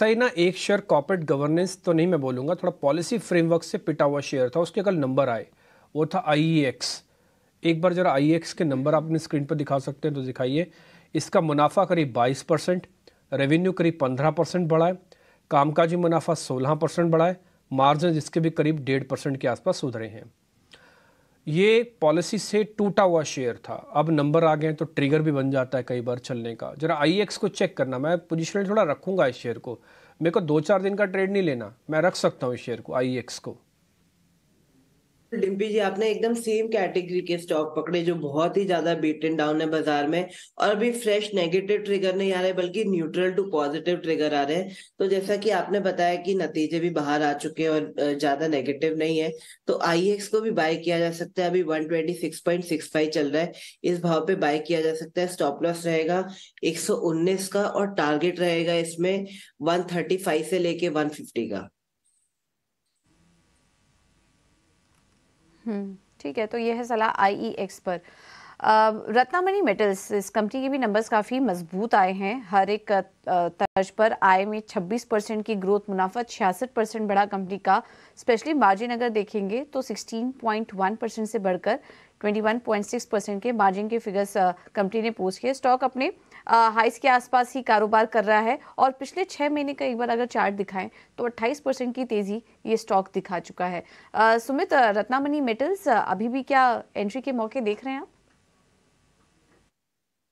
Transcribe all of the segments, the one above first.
सही ना एक शेयर कॉर्पोरेट गवर्नेंस तो नहीं मैं बोलूंगा थोड़ा पॉलिसी फ्रेमवर्क से पिटा हुआ शेयर था उसके कल नंबर आए वो था आई e एक बार ज़रा आई e के नंबर आप अपने स्क्रीन पर दिखा सकते हैं तो दिखाइए इसका मुनाफा करीब बाईस परसेंट रेवेन्यू करीब पंद्रह परसेंट बढ़ा है कामकाजी मुनाफा सोलह परसेंट बढ़ा है मार्जिन इसके भी करीब डेढ़ परसेंट के आसपास सुधरे हैं ये पॉलिसी से टूटा हुआ शेयर था अब नंबर आ गए तो ट्रिगर भी बन जाता है कई बार चलने का जरा आई e को चेक करना मैं पोजिशन थोड़ा रखूंगा इस शेयर को मेरे को दो चार दिन का ट्रेड नहीं लेना मैं रख सकता हूँ इस शेयर को आई e को डिम्पी जी आपने एकदम सेम कैटेगरी के स्टॉक पकड़े जो बहुत ही ज्यादा बीटन डाउन है बाजार में और अभी फ्रेश नेगेटिव ट्रिगर नहीं आ रहे बल्कि न्यूट्रल टू पॉजिटिव ट्रिगर आ रहे हैं तो जैसा कि आपने बताया कि नतीजे भी बाहर आ चुके हैं और ज्यादा नेगेटिव नहीं है तो आई e को भी बाय किया जा सकता है अभी वन चल रहा है इस भाव पे बाय किया जा सकता है स्टॉप लॉस रहेगा एक का और टारगेट रहेगा इसमें वन से लेके वन का हम्म, ठीक है तो ये है सलाह आई ई एक्स पर रत्नामणि मेटल्स इस कंपनी के भी नंबर्स काफ़ी मजबूत आए हैं हर एक तर्ज पर आय में 26 परसेंट की ग्रोथ मुनाफा छियासठ परसेंट बढ़ा कंपनी का स्पेशली मार्जिन अगर देखेंगे तो 16.1 परसेंट से बढ़कर 21.6 परसेंट के मार्जिन के फिगर्स कंपनी ने पोस्ट किए स्टॉक अपने हाइस के आसपास ही कारोबार कर रहा है और पिछले छः महीने का एक बार अगर चार्ट दिखाएं तो 28 परसेंट की तेज़ी ये स्टॉक दिखा चुका है आ, सुमित रत्नामणि मेटल्स अभी भी क्या एंट्री के मौके देख रहे हैं आप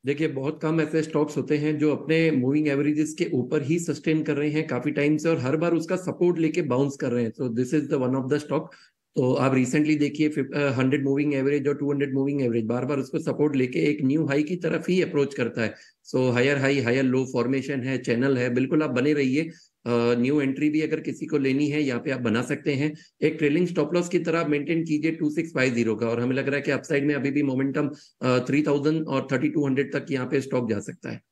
देखिए बहुत कम ऐसे स्टॉक्स होते हैं जो अपने मूविंग एवरेजेस के ऊपर ही सस्टेन कर रहे हैं काफी टाइम से और हर बार उसका सपोर्ट लेके बाउंस कर रहे हैं तो this is the one of the stock तो आप रिसेंटली देखिए हंड्रेड मूविंग एवरेज और टू हंड्रेड मूविंग एवरेज बार बार उसको सपोर्ट लेके एक न्यू हाई की तरफ ही अप्रोच करता है so higher high higher low formation है चैनल है बिल्कुल आप बने रहिए न्यू uh, एंट्री भी अगर किसी को लेनी है यहाँ पे आप बना सकते हैं एक ट्रेलिंग स्टॉप लॉस की तरह मेंटेन कीजिए टू सिक्स फाइव जीरो का और हमें लग रहा है कि अपसाइड में अभी भी मोमेंटम थ्री थाउजेंड और थर्टी टू हंड्रेड तक यहाँ पे स्टॉक जा सकता है